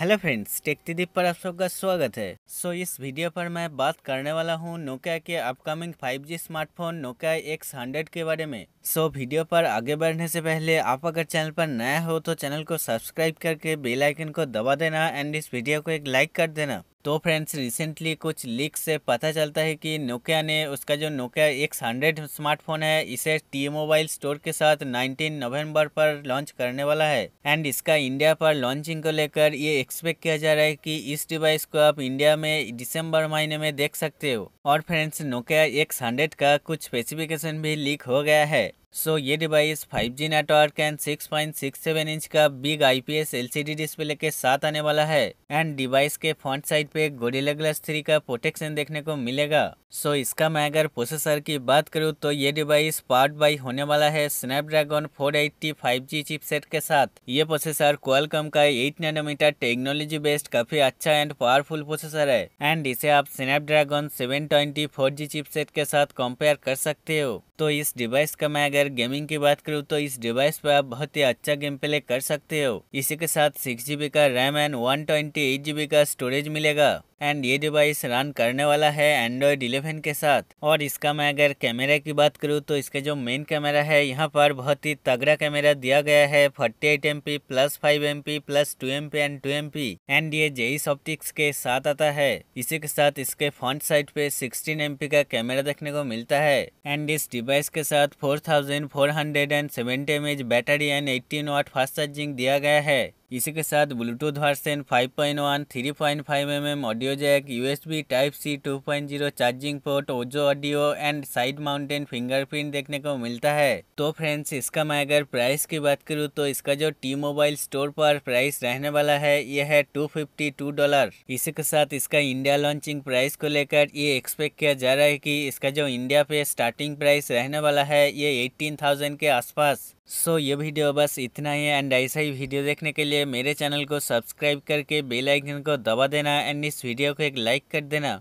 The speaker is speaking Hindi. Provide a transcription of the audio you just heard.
हेलो फ्रेंड्स टेक्टीदीप पर आप सबका स्वागत है सो so, इस वीडियो पर मैं बात करने वाला हूँ नोकिया के upcoming 5G smartphone Nokia X hundred के बारे में सो so, वीडियो पर आगे बढ़ने से पहले आप अगर चैनल पर नया हो तो चैनल को सब्सक्राइब करके बेल आइकन को दबा देना एंड इस वीडियो को एक लाइक कर देना तो फ्रेंड्स रिसेंटली कुछ लीक से पता चलता है कि नोकिया ने उसका जो नोकिया एक्स हंड्रेड स्मार्टफोन है इसे टी मोबाइल स्टोर के साथ 19 नवंबर पर लॉन्च करने वाला है एंड इसका इंडिया पर लॉन्चिंग को लेकर ये एक्सपेक्ट किया जा रहा है कि इस डिवाइस को आप इंडिया में दिसंबर महीने में देख सकते हो और फ्रेंड्स नोकिया एक्स हंड्रेड का कुछ स्पेसिफिकेशन भी लीक हो गया है सो so, ये device 5G network and 6.67 inch का बिग आईपीएस एलसीडी डिस्प्ले के साथ आने वाला है एंड डिवाइस के फ्रंट साइड पे गोरिल्ला ग्लास 3 का प्रोटेक्शन देखने को मिलेगा सो so, इसका मैं अगर प्रोसेसर की बात करूँ तो ये डिवाइस पार्ट बाई होने वाला है स्नैपड्रैगन 480 5G चिपसेट के साथ ये प्रोसेसर क्वालकम का 8 नैनोमीटर टेक्नोलॉजी बेस्ड काफी अच्छा एंड पावरफुल प्रोसेसर है एंड इसे आप स्नैपड्रैगन 720 ट्वेंटी चिपसेट के साथ कंपेयर कर सकते हो तो इस डिवाइस का मैं अगर गेमिंग की बात करूँ तो इस डिवाइस पर आप बहुत ही अच्छा गेम प्ले कर सकते हो इसी के साथ सिक्स जीबी का RAM and one twenty eight GB का स्टोरेज मिलेगा एंड ये डिवाइस रन करने वाला है एंड्रॉयड इलेवन के साथ और इसका मैं अगर कैमरा की बात करूँ तो इसका जो मेन कैमरा है यहाँ पर बहुत ही तगड़ा कैमरा दिया गया है forty eight M P plus five M P plus two M P and two M P and ये जेईस ऑप्टिक्स e के साथ आता है इसी के साथ इसके फ्रंट साइड पे सिक्सटीन एम पी का कैमरा देखने को मिलता है एंड इस डिवाइस के साथ 4470 thousand battery and 18 watt fast charging दिया गया है इसी के साथ Bluetooth version 5.1, 3.5 mm audio jack USB type C 2.0 charging port OZO audio and side mounted fingerprint देखने को मिलता है तो फ्रेंड्स इसका मैं अगर प्राइस की बात करूँ तो इसका जो टी मोबाइल स्टोर पर प्राइस रहने वाला है ये है टू डॉलर इसी के साथ इसका इंडिया लॉन्चिंग प्राइस को लेकर ये एक्सपेक्ट किया जा रहा है की इसका जो इंडिया पे स्टार्टिंग प्राइस रहने वाला है ये एटीन के आसपास सो so, ये वीडियो बस इतना ही है एंड ऐसा ही वीडियो देखने के लिए मेरे चैनल को सब्सक्राइब करके बेल आइकन को दबा देना एंड इस वीडियो को एक लाइक कर देना